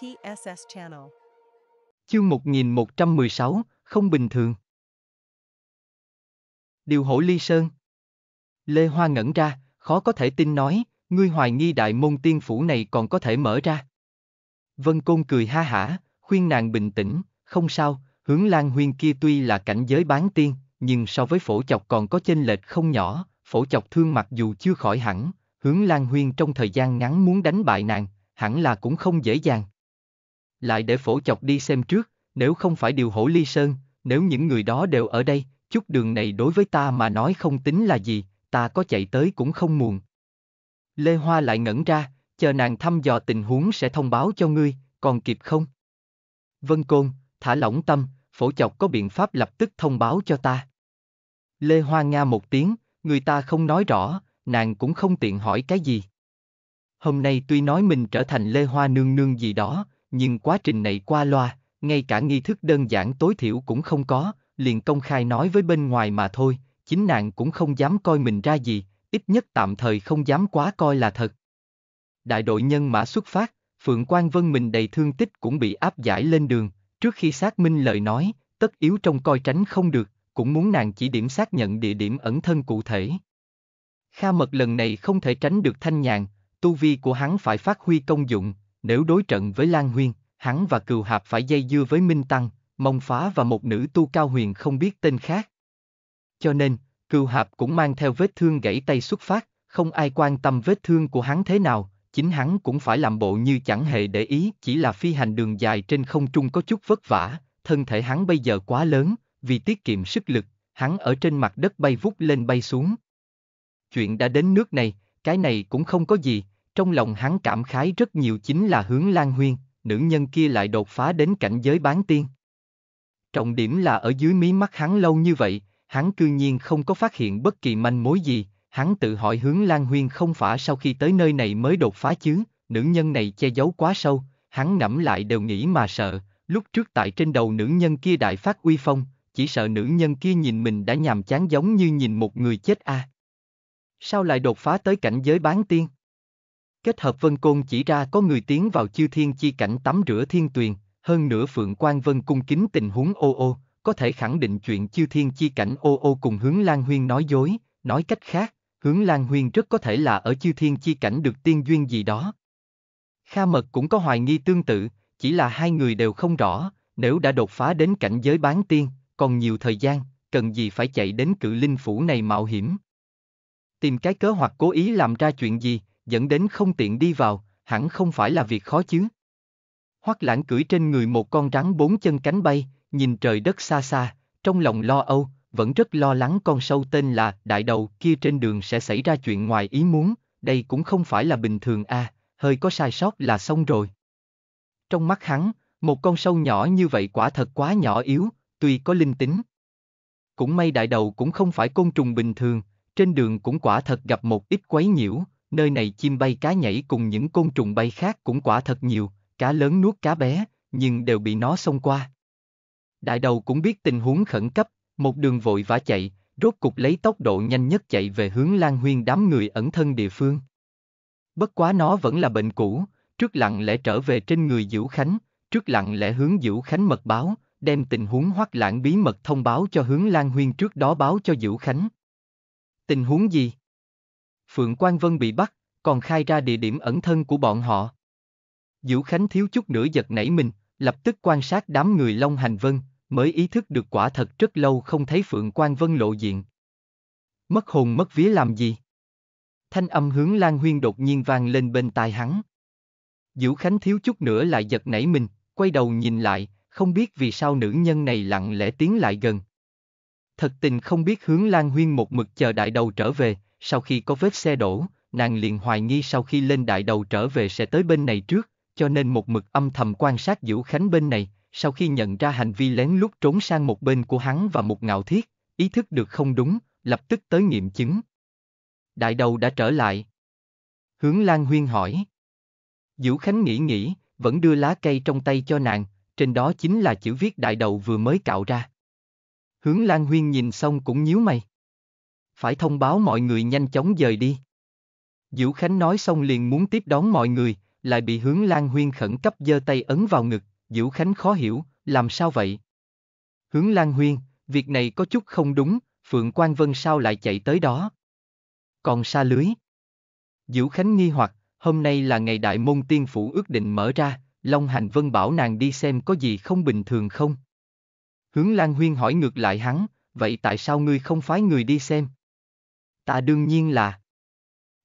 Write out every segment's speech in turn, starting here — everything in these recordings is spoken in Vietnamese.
TSS Channel. Chương 1116, không bình thường. Điều hổ ly sơn. Lê Hoa ngẩn ra, khó có thể tin nói, ngươi hoài nghi đại môn tiên phủ này còn có thể mở ra. Vân Côn cười ha hả, khuyên nàng bình tĩnh, không sao, hướng Lan Huyên kia tuy là cảnh giới bán tiên, nhưng so với phổ chọc còn có chênh lệch không nhỏ, phổ chọc thương mặc dù chưa khỏi hẳn, hướng Lan Huyên trong thời gian ngắn muốn đánh bại nàng, hẳn là cũng không dễ dàng lại để phổ chọc đi xem trước, nếu không phải điều hổ ly sơn, nếu những người đó đều ở đây, chút đường này đối với ta mà nói không tính là gì, ta có chạy tới cũng không muộn. Lê Hoa lại ngẩn ra, chờ nàng thăm dò tình huống sẽ thông báo cho ngươi, còn kịp không? Vân Côn, thả lỏng tâm, phổ chọc có biện pháp lập tức thông báo cho ta. Lê Hoa Nga một tiếng, người ta không nói rõ, nàng cũng không tiện hỏi cái gì. Hôm nay tuy nói mình trở thành Lê Hoa nương nương gì đó, nhưng quá trình này qua loa, ngay cả nghi thức đơn giản tối thiểu cũng không có, liền công khai nói với bên ngoài mà thôi, chính nàng cũng không dám coi mình ra gì, ít nhất tạm thời không dám quá coi là thật. Đại đội nhân mã xuất phát, Phượng Quang Vân mình đầy thương tích cũng bị áp giải lên đường, trước khi xác minh lời nói, tất yếu trong coi tránh không được, cũng muốn nàng chỉ điểm xác nhận địa điểm ẩn thân cụ thể. Kha Mật lần này không thể tránh được thanh nhàn, tu vi của hắn phải phát huy công dụng, nếu đối trận với Lan Huyên, hắn và Cừu Hạp phải dây dưa với Minh Tăng, Mông Phá và một nữ tu cao huyền không biết tên khác. Cho nên, Cừu Hạp cũng mang theo vết thương gãy tay xuất phát, không ai quan tâm vết thương của hắn thế nào, chính hắn cũng phải làm bộ như chẳng hề để ý, chỉ là phi hành đường dài trên không trung có chút vất vả, thân thể hắn bây giờ quá lớn, vì tiết kiệm sức lực, hắn ở trên mặt đất bay vút lên bay xuống. Chuyện đã đến nước này, cái này cũng không có gì, trong lòng hắn cảm khái rất nhiều chính là hướng Lan Huyên, nữ nhân kia lại đột phá đến cảnh giới bán tiên. Trọng điểm là ở dưới mí mắt hắn lâu như vậy, hắn cư nhiên không có phát hiện bất kỳ manh mối gì, hắn tự hỏi hướng Lan Huyên không phải sau khi tới nơi này mới đột phá chứ, nữ nhân này che giấu quá sâu, hắn ngẫm lại đều nghĩ mà sợ, lúc trước tại trên đầu nữ nhân kia đại phát uy phong, chỉ sợ nữ nhân kia nhìn mình đã nhàm chán giống như nhìn một người chết a. À. Sao lại đột phá tới cảnh giới bán tiên? Kết hợp vân côn chỉ ra có người tiến vào chiêu thiên chi cảnh tắm rửa thiên tuyền, hơn nữa Phượng quan Vân cung kính tình huống ô ô, có thể khẳng định chuyện chiêu thiên chi cảnh ô ô cùng hướng Lan Huyên nói dối, nói cách khác, hướng Lan Huyên rất có thể là ở chiêu thiên chi cảnh được tiên duyên gì đó. Kha Mật cũng có hoài nghi tương tự, chỉ là hai người đều không rõ, nếu đã đột phá đến cảnh giới bán tiên, còn nhiều thời gian, cần gì phải chạy đến cự linh phủ này mạo hiểm. Tìm cái cớ hoặc cố ý làm ra chuyện gì, dẫn đến không tiện đi vào, hẳn không phải là việc khó chứ. Hoắc lãng cưỡi trên người một con rắn bốn chân cánh bay, nhìn trời đất xa xa, trong lòng lo âu, vẫn rất lo lắng con sâu tên là đại đầu kia trên đường sẽ xảy ra chuyện ngoài ý muốn, đây cũng không phải là bình thường a, à, hơi có sai sót là xong rồi. Trong mắt hắn, một con sâu nhỏ như vậy quả thật quá nhỏ yếu, tuy có linh tính. Cũng may đại đầu cũng không phải côn trùng bình thường, trên đường cũng quả thật gặp một ít quấy nhiễu, nơi này chim bay cá nhảy cùng những côn trùng bay khác cũng quả thật nhiều, cá lớn nuốt cá bé, nhưng đều bị nó xông qua. Đại đầu cũng biết tình huống khẩn cấp, một đường vội vã chạy, rốt cục lấy tốc độ nhanh nhất chạy về hướng Lan Huyên đám người ẩn thân địa phương. Bất quá nó vẫn là bệnh cũ, trước lặng lẽ trở về trên người Diễu Khánh, trước lặng lẽ hướng Diễu Khánh mật báo, đem tình huống hoắc lãng bí mật thông báo cho hướng Lan Huyên trước đó báo cho Diễu Khánh. Tình huống gì? Phượng Quang Vân bị bắt, còn khai ra địa điểm ẩn thân của bọn họ. Diễu Khánh thiếu chút nữa giật nảy mình, lập tức quan sát đám người Long Hành Vân, mới ý thức được quả thật rất lâu không thấy Phượng Quang Vân lộ diện. Mất hồn mất vía làm gì? Thanh âm hướng Lan Huyên đột nhiên vang lên bên tai hắn. Diễu Khánh thiếu chút nữa lại giật nảy mình, quay đầu nhìn lại, không biết vì sao nữ nhân này lặng lẽ tiến lại gần. Thật tình không biết hướng Lan Huyên một mực chờ đại đầu trở về, sau khi có vết xe đổ, nàng liền hoài nghi sau khi lên đại đầu trở về sẽ tới bên này trước, cho nên một mực âm thầm quan sát Diễu Khánh bên này, sau khi nhận ra hành vi lén lút trốn sang một bên của hắn và một ngạo thiết, ý thức được không đúng, lập tức tới nghiệm chứng. Đại đầu đã trở lại. Hướng Lan Huyên hỏi. Diễu Khánh nghĩ nghĩ, vẫn đưa lá cây trong tay cho nàng, trên đó chính là chữ viết đại đầu vừa mới cạo ra. Hướng Lan Huyên nhìn xong cũng nhíu mày phải thông báo mọi người nhanh chóng dời đi. Diễu Khánh nói xong liền muốn tiếp đón mọi người, lại bị hướng Lan Huyên khẩn cấp giơ tay ấn vào ngực, Diễu Khánh khó hiểu, làm sao vậy? Hướng Lan Huyên, việc này có chút không đúng, Phượng Quang Vân sao lại chạy tới đó? Còn xa lưới. Diễu Khánh nghi hoặc, hôm nay là ngày đại môn tiên phủ ước định mở ra, Long Hành Vân bảo nàng đi xem có gì không bình thường không? Hướng Lan Huyên hỏi ngược lại hắn, vậy tại sao ngươi không phái người đi xem? Ta đương nhiên là.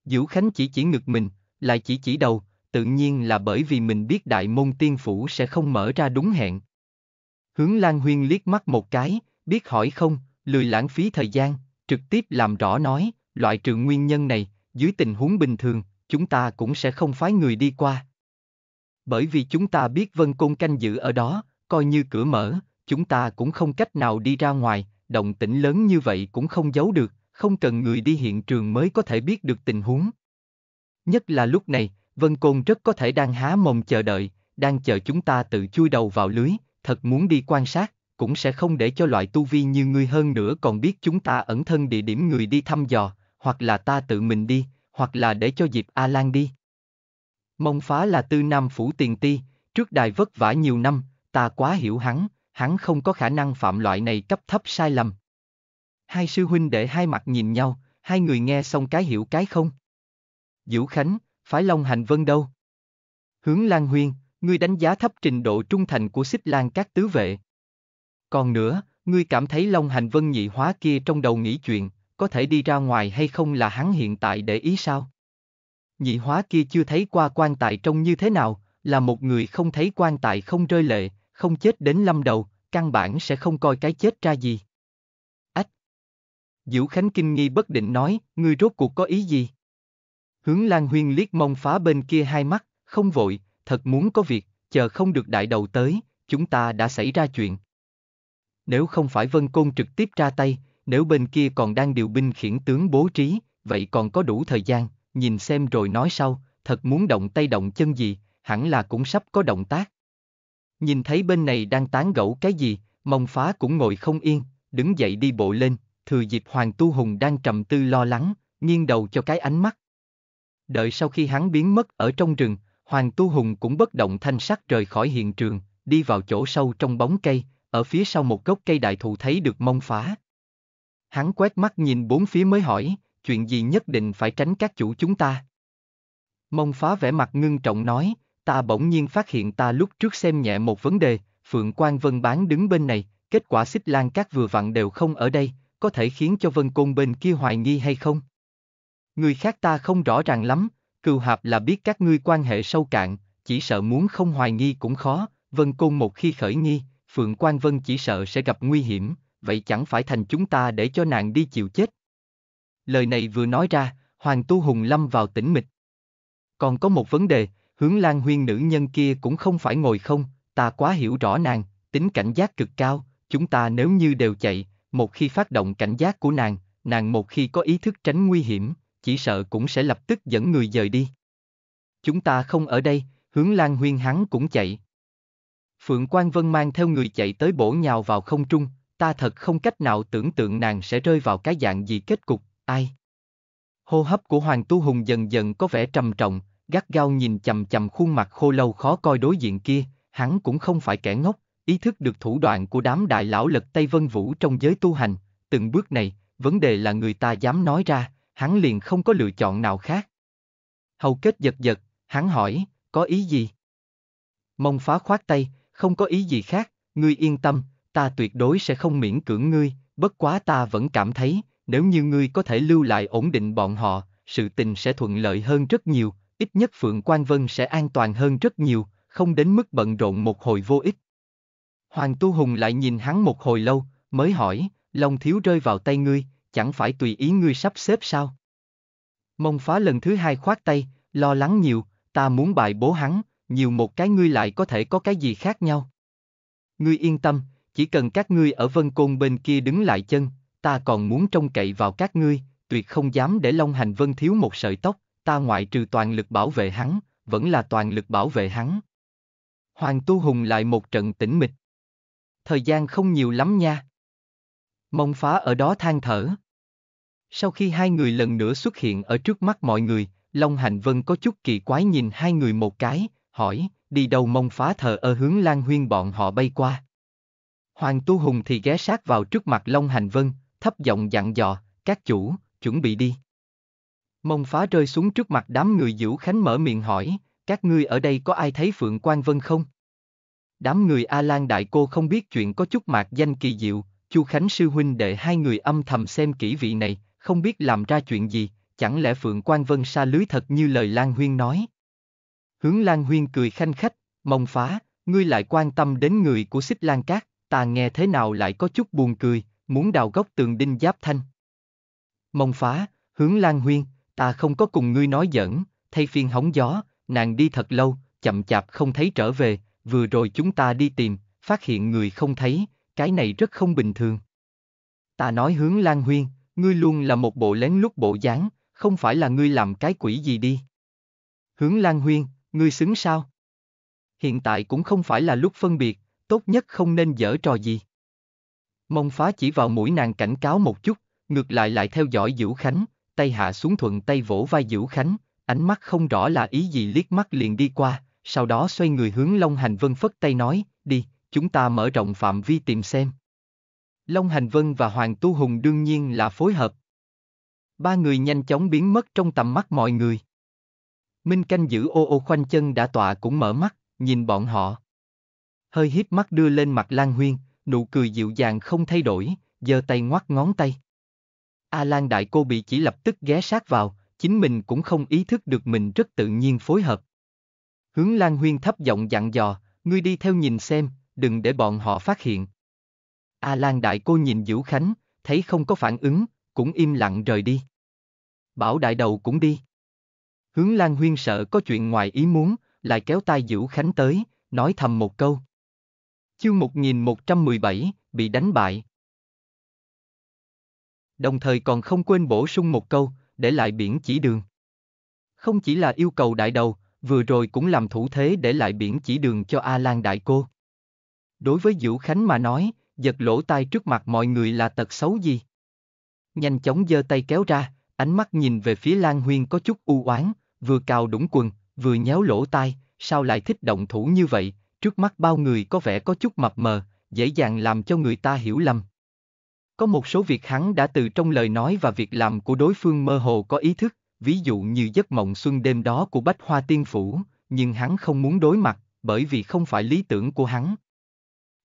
Diễu Khánh chỉ chỉ ngực mình, lại chỉ chỉ đầu, tự nhiên là bởi vì mình biết đại môn tiên phủ sẽ không mở ra đúng hẹn. Hướng Lan Huyên liếc mắt một cái, biết hỏi không, lười lãng phí thời gian, trực tiếp làm rõ nói, loại trừ nguyên nhân này, dưới tình huống bình thường, chúng ta cũng sẽ không phái người đi qua. Bởi vì chúng ta biết Vân Côn canh giữ ở đó, coi như cửa mở, chúng ta cũng không cách nào đi ra ngoài, động tĩnh lớn như vậy cũng không giấu được, không cần người đi hiện trường mới có thể biết được tình huống. Nhất là lúc này, Vân Côn rất có thể đang há mồm chờ đợi, đang chờ chúng ta tự chui đầu vào lưới, thật muốn đi quan sát, cũng sẽ không để cho loại tu vi như ngươi hơn nữa còn biết chúng ta ẩn thân địa điểm người đi thăm dò, hoặc là ta tự mình đi, hoặc là để cho dịp A Lan đi. Mông phá là tư nam phủ tiền ti, trước đài vất vả nhiều năm, ta quá hiểu hắn, hắn không có khả năng phạm loại này cấp thấp sai lầm. Hai sư huynh để hai mặt nhìn nhau, hai người nghe xong cái hiểu cái không. Diễu Khánh, phải Long Hành Vân đâu? Hướng Lan Huyên, ngươi đánh giá thấp trình độ trung thành của xích lan các tứ vệ. Còn nữa, ngươi cảm thấy Long Hành Vân nhị hóa kia trong đầu nghĩ chuyện, có thể đi ra ngoài hay không là hắn hiện tại để ý sao? Nhị hóa kia chưa thấy qua quan tài trông như thế nào, là một người không thấy quan tài không rơi lệ, không chết đến lâm đầu, căn bản sẽ không coi cái chết ra gì. Diễu Khánh kinh nghi bất định nói, ngươi rốt cuộc có ý gì? Hướng Lan Huyên liếc mông phá bên kia hai mắt, không vội, thật muốn có việc, chờ không được đại đầu tới, chúng ta đã xảy ra chuyện. Nếu không phải Vân Côn trực tiếp ra tay, nếu bên kia còn đang điều binh khiển tướng bố trí, vậy còn có đủ thời gian, nhìn xem rồi nói sau, thật muốn động tay động chân gì, hẳn là cũng sắp có động tác. Nhìn thấy bên này đang tán gẫu cái gì, mông phá cũng ngồi không yên, đứng dậy đi bộ lên, thừa dịp Hoàng Tu Hùng đang trầm tư lo lắng, nghiêng đầu cho cái ánh mắt. Đợi sau khi hắn biến mất ở trong rừng, Hoàng Tu Hùng cũng bất động thanh sắc rời khỏi hiện trường, đi vào chỗ sâu trong bóng cây, ở phía sau một gốc cây đại thụ thấy được mông phá. Hắn quét mắt nhìn bốn phía mới hỏi, chuyện gì nhất định phải tránh các chủ chúng ta. Mông phá vẻ mặt ngưng trọng nói, ta bỗng nhiên phát hiện ta lúc trước xem nhẹ một vấn đề, Phượng Quang Vân bán đứng bên này, kết quả xích lan các vừa vặn đều không ở đây, có thể khiến cho Vân Côn bên kia hoài nghi hay không? Người khác ta không rõ ràng lắm, cừu hạp là biết các ngươi quan hệ sâu cạn, chỉ sợ muốn không hoài nghi cũng khó, Vân Côn một khi khởi nghi, Phượng Quan Vân chỉ sợ sẽ gặp nguy hiểm, vậy chẳng phải thành chúng ta để cho nàng đi chịu chết. Lời này vừa nói ra, Hoàng Tu Hùng lâm vào tĩnh mịch. Còn có một vấn đề, hướng lan huyên nữ nhân kia cũng không phải ngồi không, ta quá hiểu rõ nàng, tính cảnh giác cực cao, chúng ta nếu như đều chạy, một khi phát động cảnh giác của nàng, nàng một khi có ý thức tránh nguy hiểm, chỉ sợ cũng sẽ lập tức dẫn người dời đi. Chúng ta không ở đây, hướng Lan Huyên hắn cũng chạy. Phượng Quang Vân mang theo người chạy tới bổ nhào vào không trung, ta thật không cách nào tưởng tượng nàng sẽ rơi vào cái dạng gì kết cục, ai. Hô hấp của Hoàng Tu Hùng dần dần có vẻ trầm trọng, gắt gao nhìn chầm chầm khuôn mặt khô lâu khó coi đối diện kia, hắn cũng không phải kẻ ngốc, ý thức được thủ đoạn của đám đại lão lật tay Vân Vũ trong giới tu hành, từng bước này, vấn đề là người ta dám nói ra, hắn liền không có lựa chọn nào khác. Hầu kết giật giật, hắn hỏi, có ý gì? Mông phá khoát tay, không có ý gì khác, ngươi yên tâm, ta tuyệt đối sẽ không miễn cưỡng ngươi, bất quá ta vẫn cảm thấy, nếu như ngươi có thể lưu lại ổn định bọn họ, sự tình sẽ thuận lợi hơn rất nhiều, ít nhất Phượng Quang Vân sẽ an toàn hơn rất nhiều, không đến mức bận rộn một hồi vô ích. Hoàng Tu Hùng lại nhìn hắn một hồi lâu, mới hỏi, Long Thiếu rơi vào tay ngươi, chẳng phải tùy ý ngươi sắp xếp sao? Mông phá lần thứ hai khoát tay, lo lắng nhiều, ta muốn bài bố hắn, nhiều một cái ngươi lại có thể có cái gì khác nhau. Ngươi yên tâm, chỉ cần các ngươi ở vân côn bên kia đứng lại chân, ta còn muốn trông cậy vào các ngươi, tuyệt không dám để Long Hành Vân thiếu một sợi tóc, ta ngoại trừ toàn lực bảo vệ hắn, vẫn là toàn lực bảo vệ hắn. Hoàng Tu Hùng lại một trận tĩnh mịch thời gian không nhiều lắm nha. Mông phá ở đó than thở. Sau khi hai người lần nữa xuất hiện ở trước mắt mọi người, Long Hành Vân có chút kỳ quái nhìn hai người một cái, hỏi, đi đâu mông phá thờ ở hướng Lan Huyên bọn họ bay qua. Hoàng Tu Hùng thì ghé sát vào trước mặt Long Hành Vân, thấp giọng dặn dò, các chủ, chuẩn bị đi. Mông phá rơi xuống trước mặt đám người Diễu Khánh mở miệng hỏi, các ngươi ở đây có ai thấy Phượng Quang Vân không? Đám người A Lan Đại Cô không biết chuyện có chút mạc danh kỳ diệu, Chu Khánh sư huynh đệ hai người âm thầm xem kỹ vị này, không biết làm ra chuyện gì, chẳng lẽ Phượng Quan Vân xa lưới thật như lời Lan Huyên nói. Hướng Lan Huyên cười khanh khách, mong phá, ngươi lại quan tâm đến người của xích Lan Cát, ta nghe thế nào lại có chút buồn cười, muốn đào gốc tường đinh giáp thanh. Mong phá, hướng Lan Huyên, ta không có cùng ngươi nói giỡn, thay phiên hóng gió, nàng đi thật lâu, chậm chạp không thấy trở về, vừa rồi chúng ta đi tìm, phát hiện người không thấy, cái này rất không bình thường. Ta nói hướng Lan Huyên, ngươi luôn là một bộ lén lút bộ dáng, không phải là ngươi làm cái quỷ gì đi. Hướng Lan Huyên, ngươi xứng sao? Hiện tại cũng không phải là lúc phân biệt, tốt nhất không nên dở trò gì. Mông phá chỉ vào mũi nàng cảnh cáo một chút, ngược lại lại theo dõi Diễu Khánh, tay hạ xuống thuận tay vỗ vai Diễu Khánh, ánh mắt không rõ là ý gì liếc mắt liền đi qua, sau đó xoay người hướng Long Hành Vân phất tay nói, đi, chúng ta mở rộng phạm vi tìm xem. Long Hành Vân và Hoàng Tu Hùng đương nhiên là phối hợp. Ba người nhanh chóng biến mất trong tầm mắt mọi người. Minh canh giữ ô ô khoanh chân đã tọa cũng mở mắt, nhìn bọn họ. Hơi hít mắt đưa lên mặt Lan Huyên, nụ cười dịu dàng không thay đổi, giơ tay ngoắt ngón tay. A Lan đại cô bị chỉ lập tức ghé sát vào, chính mình cũng không ý thức được mình rất tự nhiên phối hợp. Hướng Lan Huyên thấp giọng dặn dò, ngươi đi theo nhìn xem, đừng để bọn họ phát hiện. A Lan đại cô nhìn Diễu Khánh, thấy không có phản ứng, cũng im lặng rời đi. Bảo đại đầu cũng đi. Hướng Lan Huyên sợ có chuyện ngoài ý muốn, lại kéo tay Diễu Khánh tới, nói thầm một câu. Chương 1117, bị đánh bại. Đồng thời còn không quên bổ sung một câu, để lại biển chỉ đường. Không chỉ là yêu cầu đại đầu, vừa rồi cũng làm thủ thế để lại biển chỉ đường cho A Lan đại cô. Đối với Diễu Khánh mà nói, giật lỗ tai trước mặt mọi người là tật xấu gì? Nhanh chóng giơ tay kéo ra, ánh mắt nhìn về phía Lan Huyên có chút u oán, vừa cào đũng quần, vừa nhéo lỗ tai, sao lại thích động thủ như vậy, trước mắt bao người có vẻ có chút mập mờ, dễ dàng làm cho người ta hiểu lầm. Có một số việc hắn đã từ trong lời nói và việc làm của đối phương mơ hồ có ý thức, ví dụ như giấc mộng xuân đêm đó của Bách Hoa Tiên Phủ, nhưng hắn không muốn đối mặt, bởi vì không phải lý tưởng của hắn.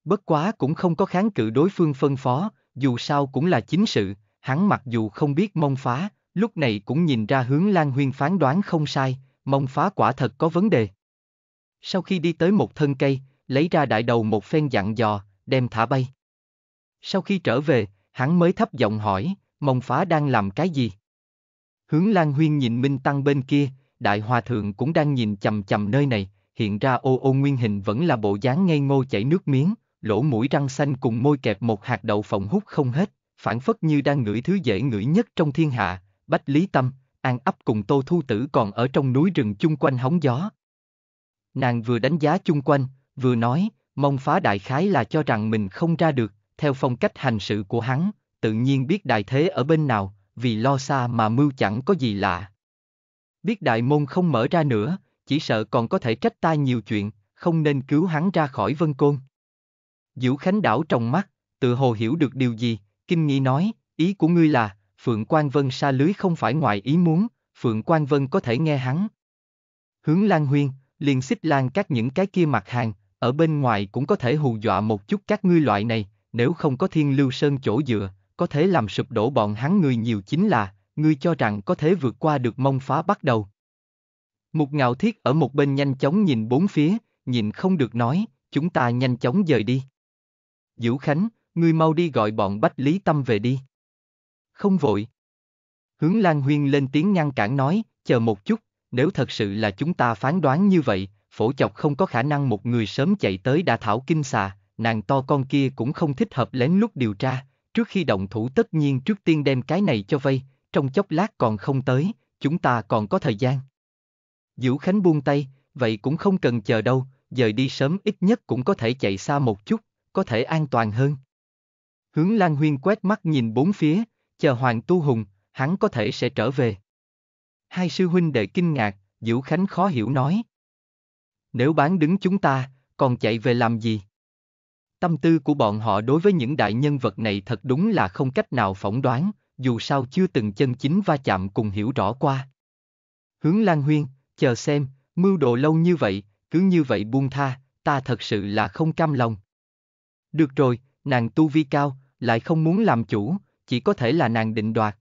Bất quá cũng không có kháng cự đối phương phân phó, dù sao cũng là chính sự, hắn mặc dù không biết mông phá, lúc này cũng nhìn ra hướng Lan Huyên phán đoán không sai, mông phá quả thật có vấn đề. Sau khi đi tới một thân cây, lấy ra đại đầu một phen dặn dò, đem thả bay. Sau khi trở về, hắn mới thấp giọng hỏi, mông phá đang làm cái gì? Hướng Lan Huyên nhìn Minh Tăng bên kia, Đại Hòa Thượng cũng đang nhìn chầm chầm nơi này, hiện ra ô ô nguyên hình vẫn là bộ dáng ngây ngô chảy nước miếng, lỗ mũi răng xanh cùng môi kẹp một hạt đậu phộng hút không hết, phản phất như đang ngửi thứ dễ ngửi nhất trong thiên hạ, Bách Lý Tâm, An ấp cùng Tô Thu Tử còn ở trong núi rừng chung quanh hóng gió. Nàng vừa đánh giá chung quanh, vừa nói, mong phá đại khái là cho rằng mình không ra được, theo phong cách hành sự của hắn, tự nhiên biết đại thế ở bên nào, vì lo xa mà mưu chẳng có gì lạ. Biết đại môn không mở ra nữa, chỉ sợ còn có thể trách ta nhiều chuyện, không nên cứu hắn ra khỏi vân côn. Diễu Khánh đảo trong mắt, tự hồ hiểu được điều gì, kinh nghi nói, ý của ngươi là, Phượng quan Vân xa lưới không phải ngoài ý muốn, Phượng quan Vân có thể nghe hắn. Hướng Lan Huyên, liền xích lan các những cái kia mặt hàng, ở bên ngoài cũng có thể hù dọa một chút các ngươi loại này, nếu không có thiên lưu sơn chỗ dựa, có thể làm sụp đổ bọn hắn người nhiều chính là, ngươi cho rằng có thể vượt qua được mông phá bắt đầu. Mục ngạo thiết ở một bên nhanh chóng nhìn bốn phía, nhìn không được nói, chúng ta nhanh chóng dời đi. Diễu Khánh, ngươi mau đi gọi bọn Bách Lý Tâm về đi. Không vội. Hướng Lan Huyên lên tiếng ngăn cản nói, chờ một chút, nếu thật sự là chúng ta phán đoán như vậy, phổ chọc không có khả năng một người sớm chạy tới đã thảo kinh xà, nàng to con kia cũng không thích hợp lén lút điều tra, Trước khi động thủ tất nhiên trước tiên đem cái này cho vây, trong chốc lát còn không tới, chúng ta còn có thời gian. Diễu Khánh buông tay, vậy cũng không cần chờ đâu, giờ đi sớm ít nhất cũng có thể chạy xa một chút, có thể an toàn hơn. Hướng Lan Huyên quét mắt nhìn bốn phía, chờ Hoàng Tu Hùng, hắn có thể sẽ trở về. Hai sư huynh đệ kinh ngạc, Diễu Khánh khó hiểu nói. Nếu bán đứng chúng ta, còn chạy về làm gì? Tâm tư của bọn họ đối với những đại nhân vật này thật đúng là không cách nào phỏng đoán, dù sao chưa từng chân chính va chạm cùng hiểu rõ qua. Hướng Lan Huyên, chờ xem, mưu đồ lâu như vậy, cứ như vậy buông tha, ta thật sự là không cam lòng. Được rồi, nàng tu vi cao, lại không muốn làm chủ, chỉ có thể là nàng định đoạt.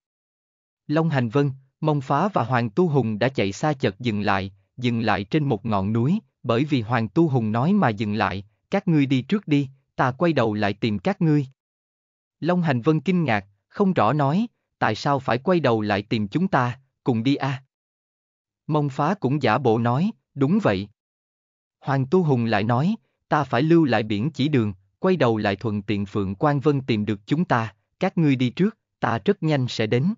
Long Hành Vân, Mông Phá và Hoàng Tu Hùng đã chạy xa chợt dừng lại, dừng lại trên một ngọn núi, bởi vì Hoàng Tu Hùng nói mà dừng lại, các ngươi đi trước đi, ta quay đầu lại tìm các ngươi. Long Hành Vân kinh ngạc, không rõ nói, tại sao phải quay đầu lại tìm chúng ta, cùng đi a. À? Mông phá cũng giả bộ nói, đúng vậy. Hoàng Tu Hùng lại nói, ta phải lưu lại biển chỉ đường, quay đầu lại thuận tiện Phượng Quang Vân tìm được chúng ta, các ngươi đi trước, ta rất nhanh sẽ đến.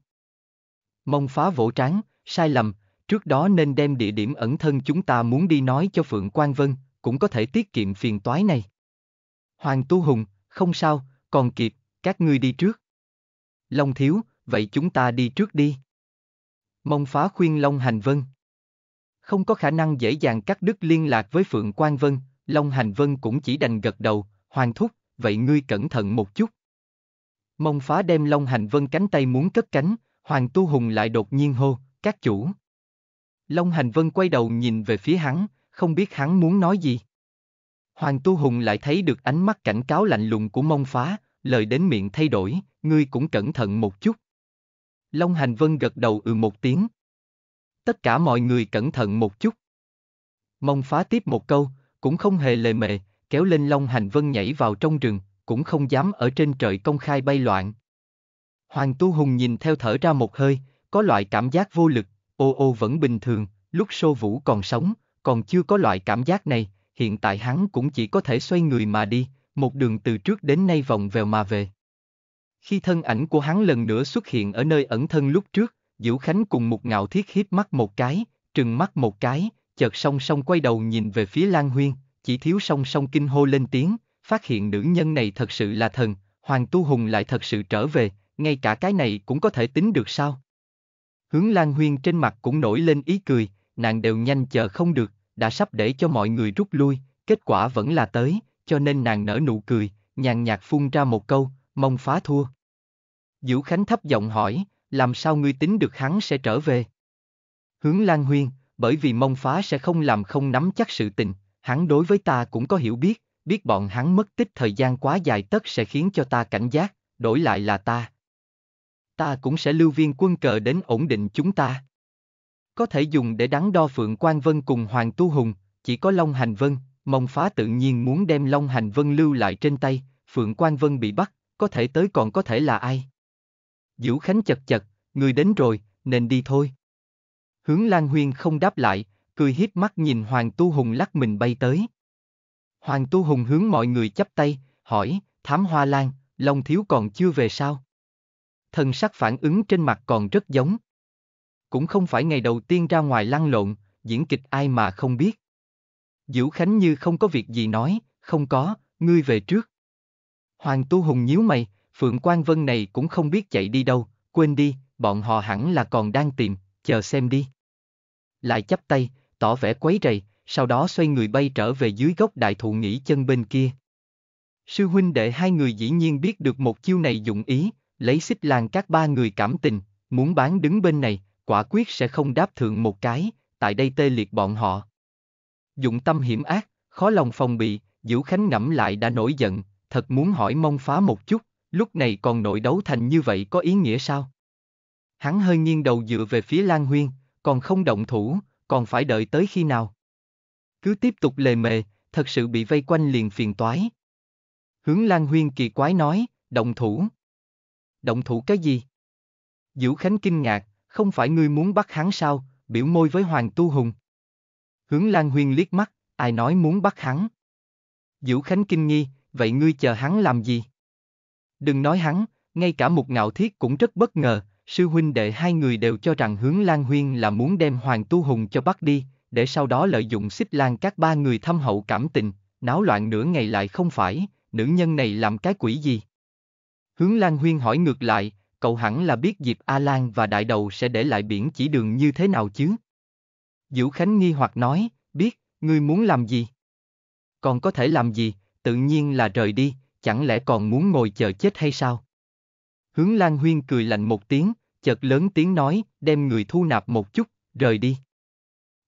Mông phá vỗ trán, sai lầm, trước đó nên đem địa điểm ẩn thân chúng ta muốn đi nói cho Phượng Quang Vân, cũng có thể tiết kiệm phiền toái này. Hoàng Tu Hùng, không sao, còn kịp, các ngươi đi trước. Long Thiếu, vậy chúng ta đi trước đi. Mông phá khuyên Long Hành Vân. Không có khả năng dễ dàng cắt đứt liên lạc với Phượng Quang Vân, Long Hành Vân cũng chỉ đành gật đầu, Hoàng Thúc, vậy ngươi cẩn thận một chút. Mông phá đem Long Hành Vân cánh tay muốn cất cánh, Hoàng Tu Hùng lại đột nhiên hô, các chủ. Long Hành Vân quay đầu nhìn về phía hắn, không biết hắn muốn nói gì. Hoàng Tu Hùng lại thấy được ánh mắt cảnh cáo lạnh lùng của mông phá, lời đến miệng thay đổi, ngươi cũng cẩn thận một chút. Long Hành Vân gật đầu ừ một tiếng. Tất cả mọi người cẩn thận một chút. Mông phá tiếp một câu, cũng không hề lề mề, kéo lên Long Hành Vân nhảy vào trong rừng, cũng không dám ở trên trời công khai bay loạn. Hoàng Tu Hùng nhìn theo thở ra một hơi, có loại cảm giác vô lực, ô ô vẫn bình thường, lúc Sô Vũ còn sống, còn chưa có loại cảm giác này, hiện tại hắn cũng chỉ có thể xoay người mà đi, một đường từ trước đến nay vòng vèo mà về. Khi thân ảnh của hắn lần nữa xuất hiện ở nơi ẩn thân lúc trước, Diễu Khánh cùng một ngạo thiết hiếp mắt một cái, trừng mắt một cái, chợt song song quay đầu nhìn về phía Lan Huyên, chỉ thiếu song song kinh hô lên tiếng, phát hiện nữ nhân này thật sự là thần, Hoàng Tu Hùng lại thật sự trở về, ngay cả cái này cũng có thể tính được sao? Hướng Lan Huyên trên mặt cũng nổi lên ý cười, nàng đều nhanh chờ không được, đã sắp để cho mọi người rút lui, kết quả vẫn là tới, cho nên nàng nở nụ cười, nhàn nhạt phun ra một câu, mong phá thua. Diễu Khánh thấp giọng hỏi, làm sao ngươi tính được hắn sẽ trở về? Hướng Lan Huyên, bởi vì mong phá sẽ không làm không nắm chắc sự tình, hắn đối với ta cũng có hiểu biết, biết bọn hắn mất tích thời gian quá dài tất sẽ khiến cho ta cảnh giác, đổi lại là ta. Ta cũng sẽ lưu viên quân cờ đến ổn định chúng ta có thể dùng để đắn đo Phượng Quan Vân cùng Hoàng Tu Hùng, chỉ có Long Hành Vân, Mông Phá tự nhiên muốn đem Long Hành Vân lưu lại trên tay, Phượng Quan Vân bị bắt, có thể tới còn có thể là ai. Diễu Khánh chật chật, người đến rồi, nên đi thôi. Hướng Lan Huyên không đáp lại, cười hiếp mắt nhìn Hoàng Tu Hùng lắc mình bay tới. Hoàng Tu Hùng hướng mọi người chắp tay, hỏi, Thám Hoa Lan, Long Thiếu còn chưa về sao? Thần sắc phản ứng trên mặt còn rất giống cũng không phải ngày đầu tiên ra ngoài lăn lộn, diễn kịch ai mà không biết. Diễu Khánh như không có việc gì nói, không có, ngươi về trước. Hoàng Tu Hùng nhíu mày, Phượng Quang Vân này cũng không biết chạy đi đâu, quên đi, bọn họ hẳn là còn đang tìm, chờ xem đi. Lại chắp tay, tỏ vẻ quấy rầy, sau đó xoay người bay trở về dưới gốc đại thụ nghỉ chân bên kia. Sư huynh đệ hai người dĩ nhiên biết được một chiêu này dụng ý, lấy xích làng các ba người cảm tình, muốn bán đứng bên này, quả quyết sẽ không đáp thượng một cái, tại đây tê liệt bọn họ. Dụng tâm hiểm ác, khó lòng phòng bị, Diễu Khánh ngẫm lại đã nổi giận, thật muốn hỏi mong phá một chút, lúc này còn nội đấu thành như vậy có ý nghĩa sao? Hắn hơi nghiêng đầu dựa về phía Lan Huyên, còn không động thủ, còn phải đợi tới khi nào? Cứ tiếp tục lề mề, thật sự bị vây quanh liền phiền toái. Hướng Lan Huyên kỳ quái nói, động thủ. Động thủ cái gì? Diễu Khánh kinh ngạc, không phải ngươi muốn bắt hắn sao, biểu môi với Hoàng Tu Hùng. Hướng Lan Huyên liếc mắt, ai nói muốn bắt hắn. Diễu Khánh kinh nghi, vậy ngươi chờ hắn làm gì? Đừng nói hắn, ngay cả một ngạo thiết cũng rất bất ngờ, sư huynh đệ hai người đều cho rằng hướng Lan Huyên là muốn đem Hoàng Tu Hùng cho bắt đi, để sau đó lợi dụng xích lan các ba người thâm hậu cảm tình, náo loạn nửa ngày lại không phải, nữ nhân này làm cái quỷ gì? Hướng Lan Huyên hỏi ngược lại, cậu hẳn là biết Diệp A Lan và đại đầu sẽ để lại biển chỉ đường như thế nào chứ? Diễu Khánh nghi hoặc nói, biết, ngươi muốn làm gì? Còn có thể làm gì, tự nhiên là rời đi, chẳng lẽ còn muốn ngồi chờ chết hay sao? Hướng Lan Huyên cười lạnh một tiếng, chợt lớn tiếng nói, đem người thu nạp một chút, rời đi.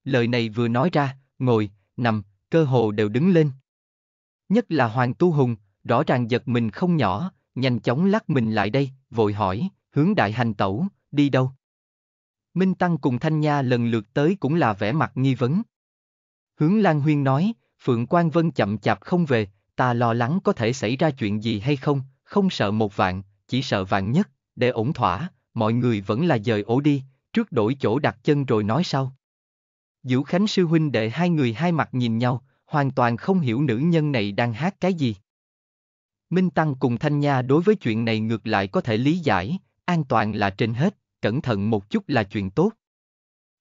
Lời này vừa nói ra, ngồi, nằm, cơ hồ đều đứng lên. Nhất là Hoàng Tu Hùng, rõ ràng giật mình không nhỏ, nhanh chóng lắc mình lại đây, vội hỏi, hướng đại hành tẩu, đi đâu? Minh Tăng cùng Thanh Nha lần lượt tới cũng là vẻ mặt nghi vấn. Hướng Lan Huyên nói, Phượng Quang Vân chậm chạp không về, ta lo lắng có thể xảy ra chuyện gì hay không, không sợ một vạn, chỉ sợ vạn nhất, để ổn thỏa, mọi người vẫn là dời ổ đi, trước đổi chỗ đặt chân rồi nói sau. Diễu Khánh sư huynh đệ hai người hai mặt nhìn nhau, hoàn toàn không hiểu nữ nhân này đang hát cái gì. Minh Tăng cùng Thanh Nha đối với chuyện này ngược lại có thể lý giải, an toàn là trên hết, cẩn thận một chút là chuyện tốt.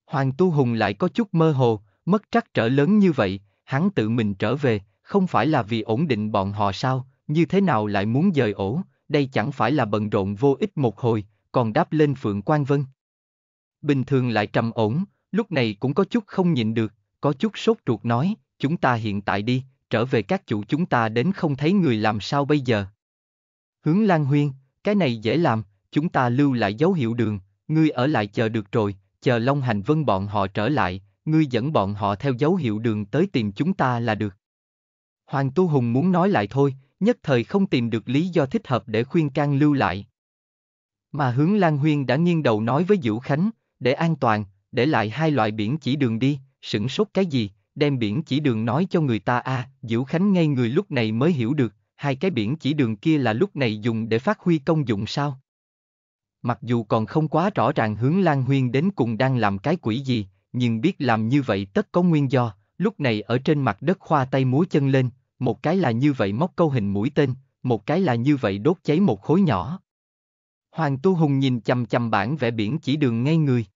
Hoàng Tu Hùng lại có chút mơ hồ, mất trắc trở lớn như vậy, hắn tự mình trở về, không phải là vì ổn định bọn họ sao, như thế nào lại muốn dời ổ, đây chẳng phải là bận rộn vô ích một hồi, còn đáp lên Phượng Quang Vân. Bình thường lại trầm ổn, lúc này cũng có chút không nhịn được, có chút sốt ruột nói, chúng ta hiện tại đi, trở về các chủ chúng ta đến không thấy người làm sao bây giờ. Hướng Lan Huyên, cái này dễ làm, chúng ta lưu lại dấu hiệu đường, ngươi ở lại chờ được rồi, chờ Long Hành Vân bọn họ trở lại, ngươi dẫn bọn họ theo dấu hiệu đường tới tìm chúng ta là được. Hoàng Tu Hùng muốn nói lại thôi, nhất thời không tìm được lý do thích hợp để khuyên can lưu lại. Mà hướng Lan Huyên đã nghiêng đầu nói với Diễu Khánh, để an toàn, để lại hai loại biển chỉ đường đi, sửng sốt cái gì, đem biển chỉ đường nói cho người ta a à, Diễu Khánh ngay người lúc này mới hiểu được, hai cái biển chỉ đường kia là lúc này dùng để phát huy công dụng sao? Mặc dù còn không quá rõ ràng hướng Lan Huyên đến cùng đang làm cái quỷ gì, nhưng biết làm như vậy tất có nguyên do, lúc này ở trên mặt đất khoa tay múa chân lên, một cái là như vậy móc câu hình mũi tên, một cái là như vậy đốt cháy một khối nhỏ. Hoàng Tu Hùng nhìn chằm chằm bản vẽ biển chỉ đường ngay người.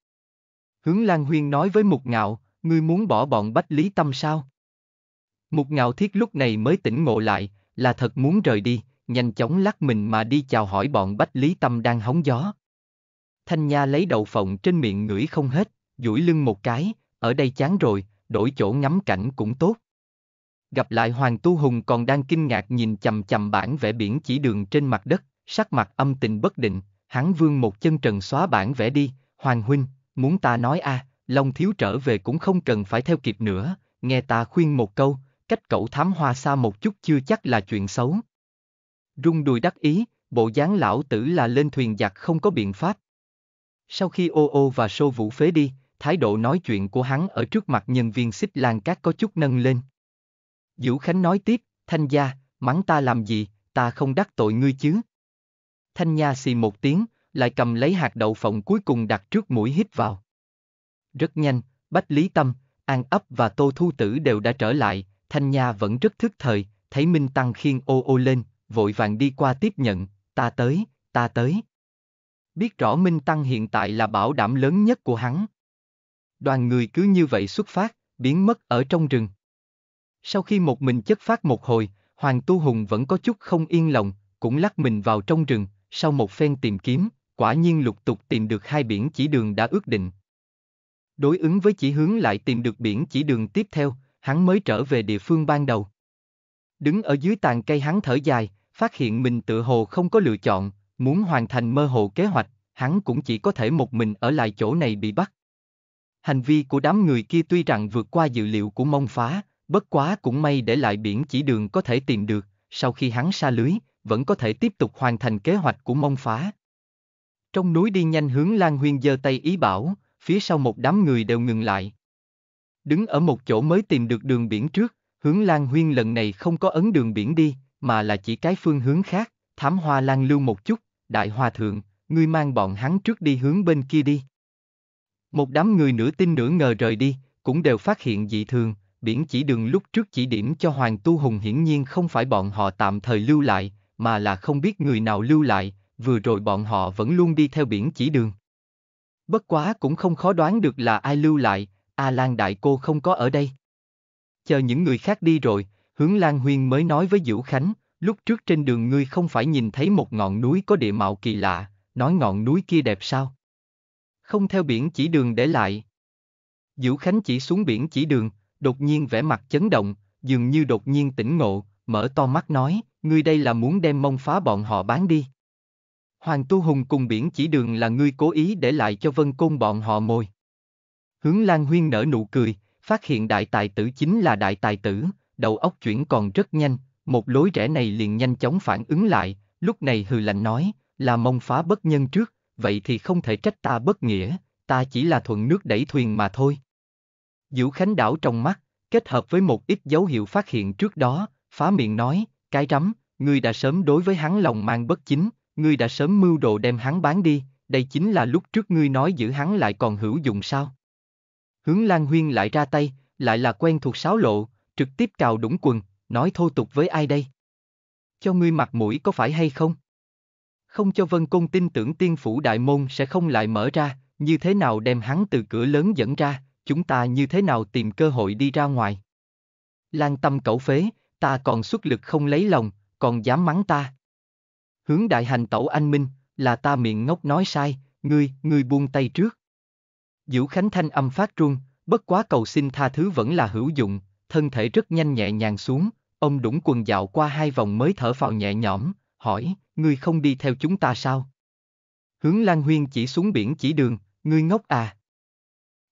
Hướng Lan Huyên nói với Mục Ngạo, Ngươi muốn bỏ bọn Bách Lý Tâm sao? Mục ngạo thiết lúc này mới tỉnh ngộ lại, là thật muốn rời đi, nhanh chóng lắc mình mà đi chào hỏi bọn Bách Lý Tâm đang hóng gió. Thanh Nha lấy đậu phộng trên miệng ngửi không hết, duỗi lưng một cái, ở đây chán rồi, đổi chỗ ngắm cảnh cũng tốt. Gặp lại Hoàng Tu Hùng còn đang kinh ngạc nhìn chầm chầm bản vẽ biển chỉ đường trên mặt đất, sắc mặt âm tình bất định, hắn vương một chân trần xóa bản vẽ đi, Hoàng Huynh, muốn ta nói a à, Long Thiếu trở về cũng không cần phải theo kịp nữa, nghe ta khuyên một câu, cách cậu thám hoa xa một chút chưa chắc là chuyện xấu. Rung đùi đắc ý, bộ dáng lão tử là lên thuyền giặc không có biện pháp. Sau khi ô ô và sô vũ phế đi, thái độ nói chuyện của hắn ở trước mặt nhân viên xích lan cát có chút nâng lên. Dũ Khánh nói tiếp, Thanh gia, mắng ta làm gì, ta không đắc tội ngươi chứ. Thanh Nha xì một tiếng, lại cầm lấy hạt đậu phộng cuối cùng đặt trước mũi hít vào. Rất nhanh, Bách Lý Tâm, An ấp và Tô Thu Tử đều đã trở lại, Thanh Nha vẫn rất thức thời, thấy Minh Tăng khiên ô ô lên, vội vàng đi qua tiếp nhận, ta tới, ta tới. Biết rõ Minh Tăng hiện tại là bảo đảm lớn nhất của hắn. Đoàn người cứ như vậy xuất phát, biến mất ở trong rừng. Sau khi một mình chất phát một hồi, Hoàng Tu Hùng vẫn có chút không yên lòng, cũng lắc mình vào trong rừng, sau một phen tìm kiếm, quả nhiên lục tục tìm được hai biển chỉ đường đã ước định, đối ứng với chỉ hướng lại tìm được biển chỉ đường tiếp theo, hắn mới trở về địa phương ban đầu. Đứng ở dưới tàn cây hắn thở dài, phát hiện mình tự hồ không có lựa chọn, muốn hoàn thành mơ hồ kế hoạch, hắn cũng chỉ có thể một mình ở lại chỗ này bị bắt. Hành vi của đám người kia tuy rằng vượt qua dự liệu của mông phá, bất quá cũng may để lại biển chỉ đường có thể tìm được, sau khi hắn xa lưới, vẫn có thể tiếp tục hoàn thành kế hoạch của mông phá. Trong núi đi nhanh hướng Lan Huyên giơ tay ý bảo, phía sau một đám người đều ngừng lại. Đứng ở một chỗ mới tìm được đường biển trước, hướng Lan Huyên lần này không có ấn đường biển đi, mà là chỉ cái phương hướng khác, thám hoa Lan lưu một chút, đại hòa thượng, ngươi mang bọn hắn trước đi hướng bên kia đi. Một đám người nửa tin nửa ngờ rời đi, cũng đều phát hiện dị thường, biển chỉ đường lúc trước chỉ điểm cho Hoàng Tu Hùng hiển nhiên không phải bọn họ tạm thời lưu lại, mà là không biết người nào lưu lại, vừa rồi bọn họ vẫn luôn đi theo biển chỉ đường. Bất quá cũng không khó đoán được là ai lưu lại, A Lan đại cô không có ở đây. Chờ những người khác đi rồi, hướng Lan Huyên mới nói với Diễu Khánh, lúc trước trên đường ngươi không phải nhìn thấy một ngọn núi có địa mạo kỳ lạ, nói ngọn núi kia đẹp sao? Không theo biển chỉ đường để lại. Diễu Khánh chỉ xuống biển chỉ đường, đột nhiên vẻ mặt chấn động, dường như đột nhiên tỉnh ngộ, mở to mắt nói, ngươi đây là muốn đem mông phá bọn họ bán đi. Hoàng Tu Hùng cùng biển chỉ đường là ngươi cố ý để lại cho vân côn bọn họ mồi. Hướng Lan Huyên nở nụ cười, phát hiện đại tài tử chính là đại tài tử, đầu óc chuyển còn rất nhanh, một lối rẽ này liền nhanh chóng phản ứng lại, lúc này hừ lạnh nói, là mong phá bất nhân trước, vậy thì không thể trách ta bất nghĩa, ta chỉ là thuận nước đẩy thuyền mà thôi. Diễu Khánh đảo trong mắt, kết hợp với một ít dấu hiệu phát hiện trước đó, phá miệng nói, cái rắm, ngươi đã sớm đối với hắn lòng mang bất chính, ngươi đã sớm mưu đồ đem hắn bán đi, đây chính là lúc trước ngươi nói giữ hắn lại còn hữu dụng sao? Hướng Lan Huyên lại ra tay, lại là quen thuộc sáo lộ, trực tiếp cào đũng quần, nói thô tục với ai đây? Cho ngươi mặt mũi có phải hay không? Không cho Vân Công tin tưởng tiên phủ đại môn sẽ không lại mở ra, như thế nào đem hắn từ cửa lớn dẫn ra, chúng ta như thế nào tìm cơ hội đi ra ngoài? Lan tâm cẩu phế, ta còn xuất lực không lấy lòng, còn dám mắng ta hướng đại hành tẩu anh minh, là ta miệng ngốc nói sai, ngươi, ngươi buông tay trước. Diễu Khánh Thanh âm phát trung, bất quá cầu xin tha thứ vẫn là hữu dụng, thân thể rất nhanh nhẹ nhàng xuống, ông đũng quần dạo qua hai vòng mới thở phào nhẹ nhõm, hỏi, ngươi không đi theo chúng ta sao? Hướng Lan Huyên chỉ xuống biển chỉ đường, ngươi ngốc à?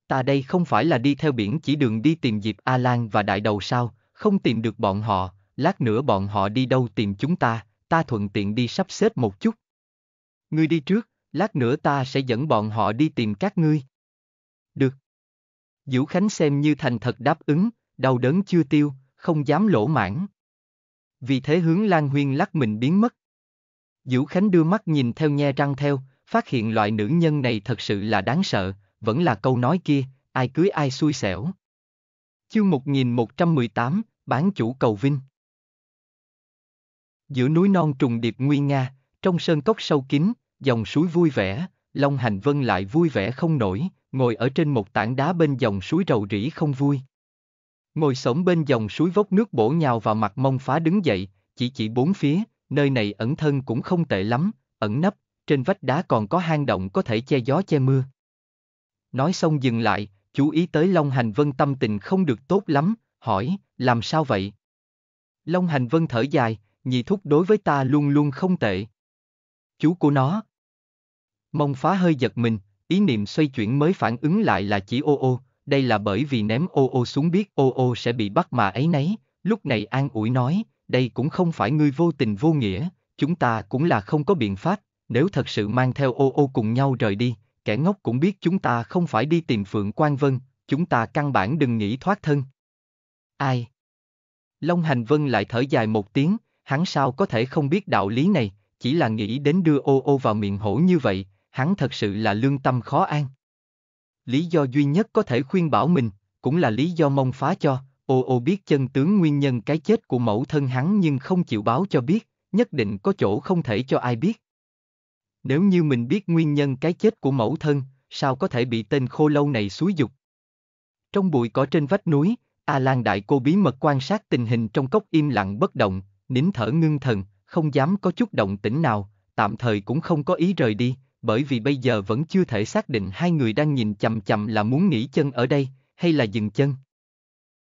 Ta đây không phải là đi theo biển chỉ đường đi tìm dịp A Lan và đại đầu sao, không tìm được bọn họ, lát nữa bọn họ đi đâu tìm chúng ta, ta thuận tiện đi sắp xếp một chút. Ngươi đi trước, lát nữa ta sẽ dẫn bọn họ đi tìm các ngươi. Được. Diễu Khánh xem như thành thật đáp ứng, đau đớn chưa tiêu, không dám lỗ mãn. Vì thế hướng Lan Huyên lắc mình biến mất. Diễu Khánh đưa mắt nhìn theo nhe răng theo, phát hiện loại nữ nhân này thật sự là đáng sợ, vẫn là câu nói kia, ai cưới ai xui xẻo. Chương 1118, bán chủ cầu vinh. Giữa núi non trùng điệp nguy nga, trong sơn cốc sâu kín, dòng suối vui vẻ, Long Hành Vân lại vui vẻ không nổi, ngồi ở trên một tảng đá bên dòng suối rầu rĩ không vui. Ngồi sống bên dòng suối vốc nước bổ nhào vào mặt mông phá đứng dậy, chỉ chỉ bốn phía, nơi này ẩn thân cũng không tệ lắm, ẩn nấp, trên vách đá còn có hang động có thể che gió che mưa. Nói xong dừng lại, chú ý tới Long Hành Vân tâm tình không được tốt lắm, hỏi, làm sao vậy? Long Hành Vân thở dài, nhị thúc đối với ta luôn luôn không tệ. Chú của nó. Mông phá hơi giật mình, ý niệm xoay chuyển mới phản ứng lại là chỉ ô ô, đây là bởi vì ném ô ô xuống biết ô ô sẽ bị bắt mà ấy nấy, lúc này an ủi nói, đây cũng không phải ngươi vô tình vô nghĩa, chúng ta cũng là không có biện pháp, nếu thật sự mang theo ô ô cùng nhau rời đi, kẻ ngốc cũng biết chúng ta không phải đi tìm Phượng Quang Vân, chúng ta căn bản đừng nghĩ thoát thân. Ai? Long Hành Vân lại thở dài một tiếng, hắn sao có thể không biết đạo lý này, chỉ là nghĩ đến đưa ô ô vào miệng hổ như vậy, hắn thật sự là lương tâm khó an. Lý do duy nhất có thể khuyên bảo mình, cũng là lý do mong phá cho, ô ô biết chân tướng nguyên nhân cái chết của mẫu thân hắn nhưng không chịu báo cho biết, nhất định có chỗ không thể cho ai biết. Nếu như mình biết nguyên nhân cái chết của mẫu thân, sao có thể bị tên khô lâu này xúi dục? Trong bụi cỏ trên vách núi, A Lan đại cô bí mật quan sát tình hình trong cốc im lặng bất động, nín thở ngưng thần, không dám có chút động tĩnh nào, tạm thời cũng không có ý rời đi, bởi vì bây giờ vẫn chưa thể xác định hai người đang nhìn chằm chằm là muốn nghỉ chân ở đây, hay là dừng chân.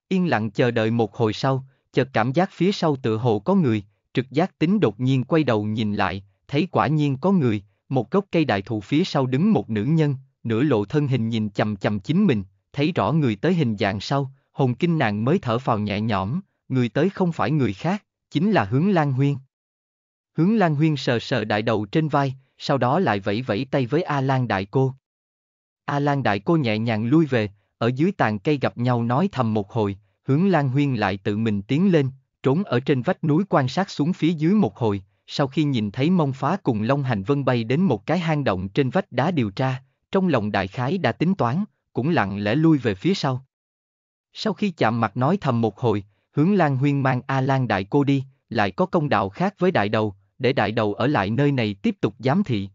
Yên lặng chờ đợi một hồi sau, chợt cảm giác phía sau tựa hồ có người, trực giác tính đột nhiên quay đầu nhìn lại, thấy quả nhiên có người, một gốc cây đại thụ phía sau đứng một nữ nhân, nửa lộ thân hình nhìn chằm chằm chính mình, thấy rõ người tới hình dạng sau, hồn kinh nàng mới thở phào nhẹ nhõm, người tới không phải người khác, chính là hướng Lan Huyên. Hướng Lan Huyên sờ sờ đại đầu trên vai, sau đó lại vẫy vẫy tay với A Lan đại cô. A Lan đại cô nhẹ nhàng lui về, ở dưới tàn cây gặp nhau nói thầm một hồi, hướng Lan Huyên lại tự mình tiến lên, trốn ở trên vách núi quan sát xuống phía dưới một hồi, sau khi nhìn thấy mông phá cùng Long Hành Vân bay đến một cái hang động trên vách đá điều tra, trong lòng đại khái đã tính toán, cũng lặng lẽ lui về phía sau. Sau khi chạm mặt nói thầm một hồi, hướng Lan Huyên mang A Lan Đại Cô đi, lại có công đạo khác với đại đầu, để đại đầu ở lại nơi này tiếp tục giám thị.